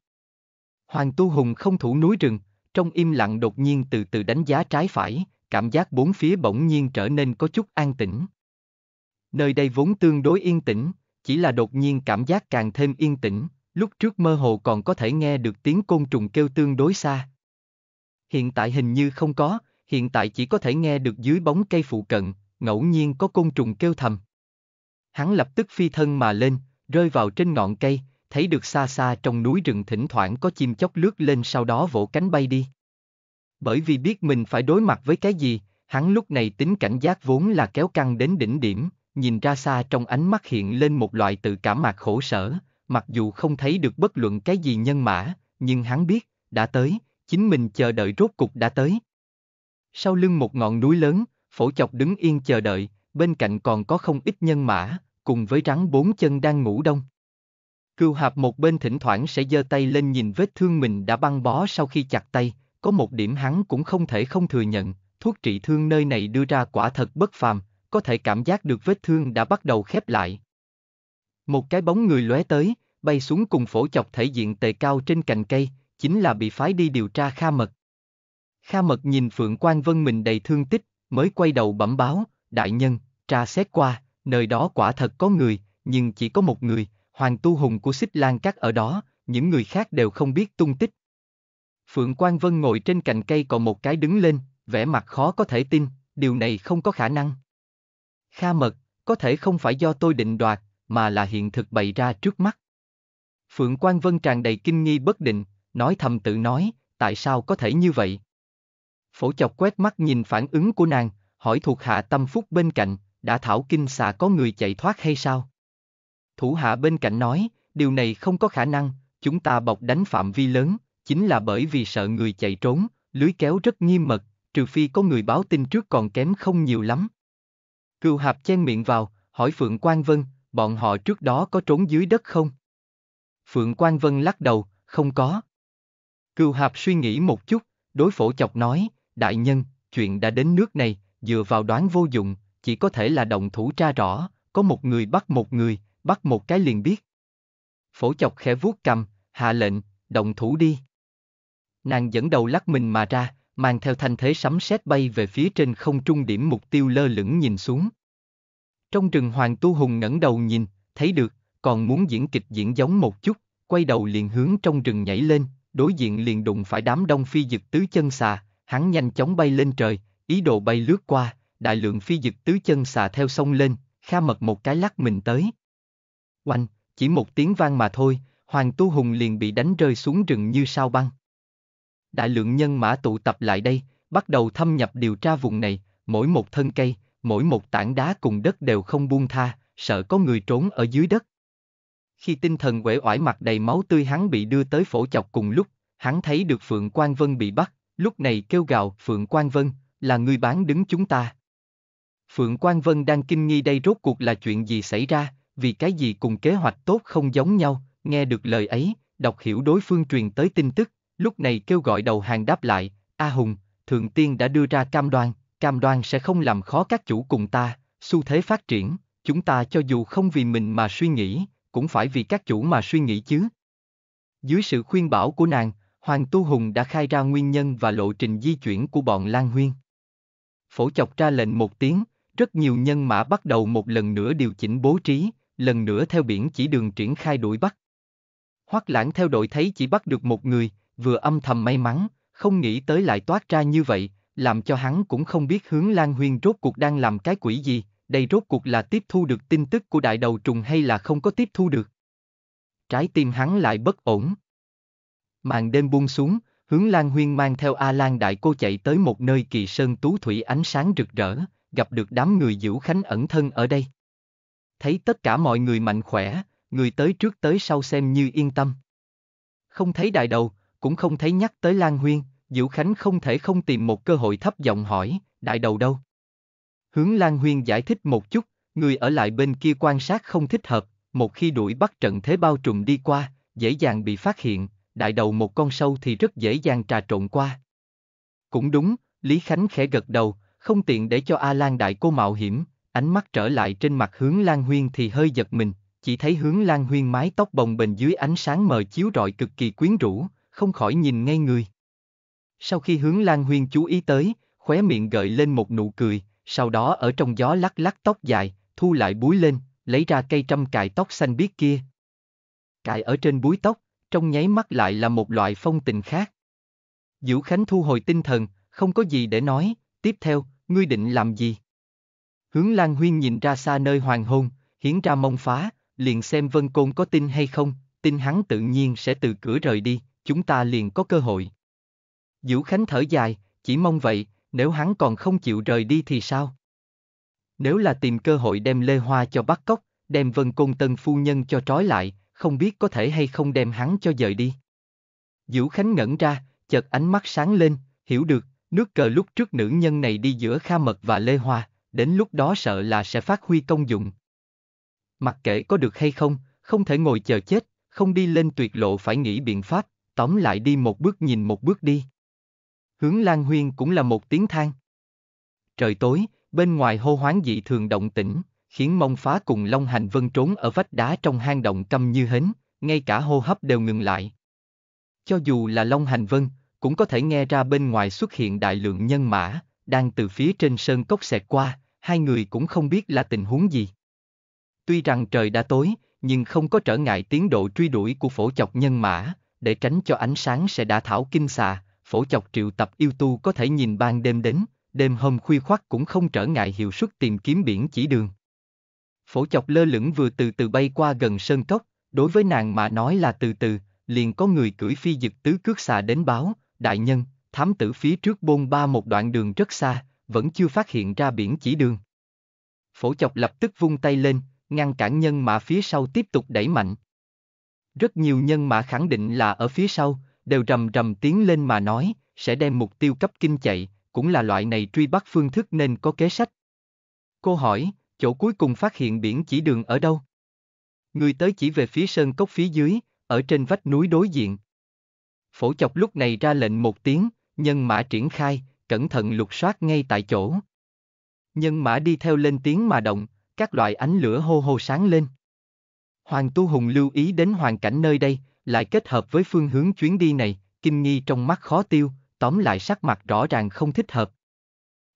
Hoàng Tu Hùng không thủ núi rừng, trong im lặng đột nhiên từ từ đánh giá trái phải, cảm giác bốn phía bỗng nhiên trở nên có chút an tĩnh. Nơi đây vốn tương đối yên tĩnh, chỉ là đột nhiên cảm giác càng thêm yên tĩnh, lúc trước mơ hồ còn có thể nghe được tiếng côn trùng kêu tương đối xa. Hiện tại hình như không có, hiện tại chỉ có thể nghe được dưới bóng cây phụ cận, ngẫu nhiên có côn trùng kêu thầm. Hắn lập tức phi thân mà lên, rơi vào trên ngọn cây, thấy được xa xa trong núi rừng thỉnh thoảng có chim chóc lướt lên sau đó vỗ cánh bay đi. Bởi vì biết mình phải đối mặt với cái gì, hắn lúc này tính cảnh giác vốn là kéo căng đến đỉnh điểm, nhìn ra xa trong ánh mắt hiện lên một loại tự cảm mạc khổ sở, mặc dù không thấy được bất luận cái gì nhân mã, nhưng hắn biết, đã tới, chính mình chờ đợi rốt cục đã tới. Sau lưng một ngọn núi lớn, Phổ chọc đứng yên chờ đợi, bên cạnh còn có không ít nhân mã, cùng với rắn bốn chân đang ngủ đông. Cưu hạp một bên thỉnh thoảng sẽ giơ tay lên nhìn vết thương mình đã băng bó sau khi chặt tay, có một điểm hắn cũng không thể không thừa nhận, thuốc trị thương nơi này đưa ra quả thật bất phàm, có thể cảm giác được vết thương đã bắt đầu khép lại. Một cái bóng người lóe tới, bay xuống cùng phổ chọc thể diện tề cao trên cành cây, chính là bị phái đi điều tra Kha Mật. Kha Mật nhìn Phượng Quan Vân mình đầy thương tích, mới quay đầu bẩm báo, đại nhân, tra xét qua, nơi đó quả thật có người, nhưng chỉ có một người, Hoàng Tu Hùng của Xích Lan Các ở đó, những người khác đều không biết tung tích. Phượng Quang Vân ngồi trên cành cây còn một cái đứng lên, vẻ mặt khó có thể tin, điều này không có khả năng. Kha mật, có thể không phải do tôi định đoạt, mà là hiện thực bày ra trước mắt. Phượng Quang Vân tràn đầy kinh nghi bất định, nói thầm tự nói, tại sao có thể như vậy? Phổ chọc quét mắt nhìn phản ứng của nàng, hỏi thuộc hạ tâm phúc bên cạnh, đã thảo kinh xạ có người chạy thoát hay sao? Thủ hạ bên cạnh nói, điều này không có khả năng, chúng ta bọc đánh phạm vi lớn, chính là bởi vì sợ người chạy trốn, lưới kéo rất nghiêm mật, trừ phi có người báo tin trước còn kém không nhiều lắm. Cưu hạp chen miệng vào, hỏi Phượng Quang Vân, bọn họ trước đó có trốn dưới đất không? Phượng Quang Vân lắc đầu, không có. Cưu hạp suy nghĩ một chút, đối phổ chọc nói, đại nhân, chuyện đã đến nước này, dựa vào đoán vô dụng, chỉ có thể là động thủ tra rõ, có một người bắt một người, bắt một cái liền biết. Phổ chọc khẽ vuốt cầm, hạ lệnh, động thủ đi. Nàng dẫn đầu lắc mình mà ra, mang theo thanh thế sấm sét bay về phía trên không trung điểm mục tiêu lơ lửng nhìn xuống. Trong rừng hoàng tu hùng ngẩng đầu nhìn, thấy được, còn muốn diễn kịch diễn giống một chút, quay đầu liền hướng trong rừng nhảy lên, đối diện liền đụng phải đám đông phi dực tứ chân xà, hắn nhanh chóng bay lên trời, ý đồ bay lướt qua, đại lượng phi dực tứ chân xà theo sông lên, Kha Mật một cái lắc mình tới. Oanh, chỉ một tiếng vang mà thôi, Hoàng Tu Hùng liền bị đánh rơi xuống rừng như sao băng. Đại lượng nhân mã tụ tập lại đây, bắt đầu thâm nhập điều tra vùng này, mỗi một thân cây, mỗi một tảng đá cùng đất đều không buông tha, sợ có người trốn ở dưới đất. Khi tinh thần quể oải mặt đầy máu tươi hắn bị đưa tới phổ chọc cùng lúc, hắn thấy được Phượng Quang Vân bị bắt, lúc này kêu gào, Phượng Quang Vân, là người bán đứng chúng ta. Phượng Quang Vân đang kinh nghi đây rốt cuộc là chuyện gì xảy ra, vì cái gì cùng kế hoạch tốt không giống nhau, nghe được lời ấy, đọc hiểu đối phương truyền tới tin tức, lúc này kêu gọi đầu hàng đáp lại, A Hùng, Thượng Tiên đã đưa ra cam đoan, cam đoan sẽ không làm khó các chủ cùng ta, xu thế phát triển, chúng ta cho dù không vì mình mà suy nghĩ, cũng phải vì các chủ mà suy nghĩ chứ. Dưới sự khuyên bảo của nàng, Hoàng Tu Hùng đã khai ra nguyên nhân và lộ trình di chuyển của bọn Lan Huyên. Phổ chọc ra lệnh một tiếng, rất nhiều nhân mã bắt đầu một lần nữa điều chỉnh bố trí, lần nữa theo biển chỉ đường triển khai đuổi bắt. Hoắc lãng theo đội thấy chỉ bắt được một người, vừa âm thầm may mắn, không nghĩ tới lại toát ra như vậy, làm cho hắn cũng không biết hướng Lan Huyên rốt cuộc đang làm cái quỷ gì, đây rốt cuộc là tiếp thu được tin tức của đại đầu trùng hay là không có tiếp thu được. Trái tim hắn lại bất ổn. Màn đêm buông xuống, hướng Lan Huyên mang theo A Lan Đại Cô chạy tới một nơi kỳ sơn tú thủy ánh sáng rực rỡ, gặp được đám người Diễu Khánh ẩn thân ở đây. Thấy tất cả mọi người mạnh khỏe, người tới trước tới sau xem như yên tâm. Không thấy đại đầu, cũng không thấy nhắc tới Lan Huyên, Diễu Khánh không thể không tìm một cơ hội thấp giọng hỏi, đại đầu đâu? Hướng Lan Huyên giải thích một chút, người ở lại bên kia quan sát không thích hợp, một khi đuổi bắt trận thế bao trùm đi qua, dễ dàng bị phát hiện, đại đầu một con sâu thì rất dễ dàng trà trộn qua. Cũng đúng, Lý Khánh khẽ gật đầu, không tiện để cho A Lan đại cô mạo hiểm, ánh mắt trở lại trên mặt hướng Lan Huyên thì hơi giật mình, chỉ thấy hướng Lan Huyên mái tóc bồng bềnh dưới ánh sáng mờ chiếu rọi cực kỳ quyến rũ, không khỏi nhìn ngay người. Sau khi hướng Lan Huyên chú ý tới, khóe miệng gợi lên một nụ cười, sau đó ở trong gió lắc lắc tóc dài, thu lại búi lên, lấy ra cây trăm cài tóc xanh biếc kia. Cài ở trên búi tóc, trong nháy mắt lại là một loại phong tình khác. Diễu Khánh thu hồi tinh thần, không có gì để nói, tiếp theo, ngươi định làm gì? Hướng Lan Huyên nhìn ra xa nơi hoàng hôn, hiến ra mông phá, liền xem Vân Côn có tin hay không, tin hắn tự nhiên sẽ từ cửa rời đi, chúng ta liền có cơ hội. Diễu Khánh thở dài, chỉ mong vậy, nếu hắn còn không chịu rời đi thì sao? Nếu là tìm cơ hội đem Lê Hoa cho bắt cóc, đem Vân Côn Tân Phu Nhân cho trói lại, không biết có thể hay không đem hắn cho dời đi. Diễu Khánh ngẩn ra, chợt ánh mắt sáng lên, hiểu được, nước cờ lúc trước nữ nhân này đi giữa Kha Mật và Lê Hoa, đến lúc đó sợ là sẽ phát huy công dụng. Mặc kệ có được hay không, không thể ngồi chờ chết, không đi lên tuyệt lộ phải nghĩ biện pháp, tóm lại đi một bước nhìn một bước đi. Hướng Lan Huyên cũng là một tiếng than. Trời tối, bên ngoài hô hoáng dị thường động tĩnh, khiến mông phá cùng Long Hành Vân trốn ở vách đá trong hang động câm như hến, ngay cả hô hấp đều ngừng lại. Cho dù là Long Hành Vân, cũng có thể nghe ra bên ngoài xuất hiện đại lượng nhân mã, đang từ phía trên sơn cốc xẹt qua, hai người cũng không biết là tình huống gì. Tuy rằng trời đã tối, nhưng không có trở ngại tiến độ truy đuổi của phổ chọc nhân mã, để tránh cho ánh sáng sẽ đã thảo kinh xà, phổ chọc triệu tập yêu tu có thể nhìn ban đêm đến, đêm hôm khuya khoắt cũng không trở ngại hiệu suất tìm kiếm biển chỉ đường phổ chọc lơ lửng vừa từ từ bay qua gần sơn cốc, đối với nàng mà nói là từ từ, liền có người cưỡi phi dực tứ cước xà đến báo, đại nhân, thám tử phía trước bôn ba một đoạn đường rất xa, vẫn chưa phát hiện ra biển chỉ đường. Phổ chọc lập tức vung tay lên, ngăn cản nhân mã phía sau tiếp tục đẩy mạnh. Rất nhiều nhân mã khẳng định là ở phía sau, đều rầm rầm tiến lên mà nói, sẽ đem mục tiêu cấp kinh chạy, cũng là loại này truy bắt phương thức nên có kế sách. Cô hỏi, chỗ cuối cùng phát hiện biển chỉ đường ở đâu. Người tới chỉ về phía sơn cốc phía dưới, ở trên vách núi đối diện. Phổ chọc lúc này ra lệnh một tiếng, nhân mã triển khai, cẩn thận lục soát ngay tại chỗ. Nhân mã đi theo lên tiếng mà động, các loại ánh lửa hô hô sáng lên. Hoàng Tu Hùng lưu ý đến hoàn cảnh nơi đây, lại kết hợp với phương hướng chuyến đi này, kinh nghi trong mắt khó tiêu, tóm lại sắc mặt rõ ràng không thích hợp.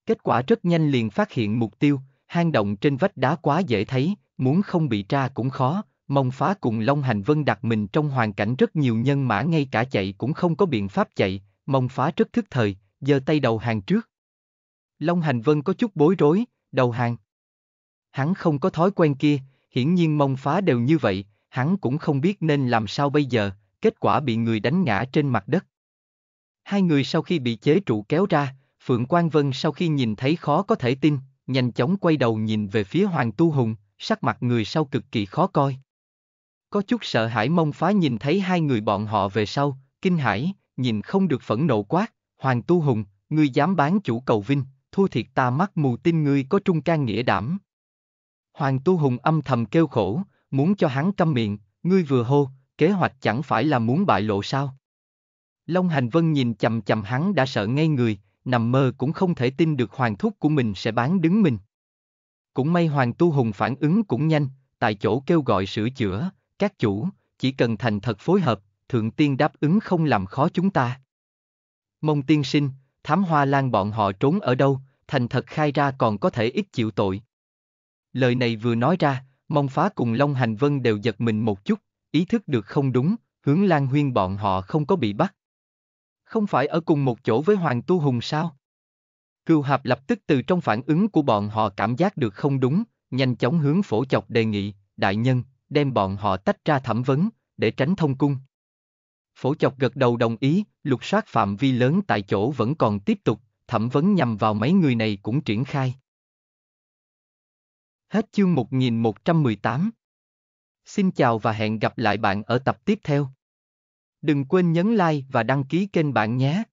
Kết quả rất nhanh liền phát hiện mục tiêu, hang động trên vách đá quá dễ thấy, muốn không bị tra cũng khó, mong phá cùng Long Hành Vân đặt mình trong hoàn cảnh rất nhiều nhân mã ngay cả chạy cũng không có biện pháp chạy, mong phá rất thức thời, giơ tay đầu hàng trước. Long Hành Vân có chút bối rối, đầu hàng. Hắn không có thói quen kia, hiển nhiên mong phá đều như vậy, hắn cũng không biết nên làm sao bây giờ, kết quả bị người đánh ngã trên mặt đất. Hai người sau khi bị chế trụ kéo ra, Phượng Quang Vân sau khi nhìn thấy khó có thể tin, nhanh chóng quay đầu nhìn về phía Hoàng Tu Hùng, sắc mặt người sau cực kỳ khó coi. Có chút sợ hãi mong phá nhìn thấy hai người bọn họ về sau, kinh hãi, nhìn không được phẫn nộ quát, Hoàng Tu Hùng, ngươi dám bán chủ cầu vinh, thua thiệt ta mắt mù tin ngươi có trung can nghĩa đảm. Hoàng Tu Hùng âm thầm kêu khổ, muốn cho hắn câm miệng, ngươi vừa hô, kế hoạch chẳng phải là muốn bại lộ sao? Long Hành Vân nhìn chầm chầm hắn đã sợ ngay người, nằm mơ cũng không thể tin được hoàng thúc của mình sẽ bán đứng mình. Cũng may hoàng tu hùng phản ứng cũng nhanh, tại chỗ kêu gọi sửa chữa, các chủ, chỉ cần thành thật phối hợp, thượng tiên đáp ứng không làm khó chúng ta. Mông tiên sinh, thám hoa lan bọn họ trốn ở đâu, thành thật khai ra còn có thể ít chịu tội. Lời này vừa nói ra, mông phá cùng Long Hành Vân đều giật mình một chút, ý thức được không đúng, hướng Lan Huyên bọn họ không có bị bắt. Không phải ở cùng một chỗ với Hoàng Tu Hùng sao? Cưu Hạp lập tức từ trong phản ứng của bọn họ cảm giác được không đúng, nhanh chóng hướng phổ chọc đề nghị, đại nhân, đem bọn họ tách ra thẩm vấn, để tránh thông cung. Phổ chọc gật đầu đồng ý, lục soát phạm vi lớn tại chỗ vẫn còn tiếp tục, thẩm vấn nhằm vào mấy người này cũng triển khai. Hết chương 1118. Xin chào và hẹn gặp lại bạn ở tập tiếp theo. Đừng quên nhấn like và đăng ký kênh bạn nhé.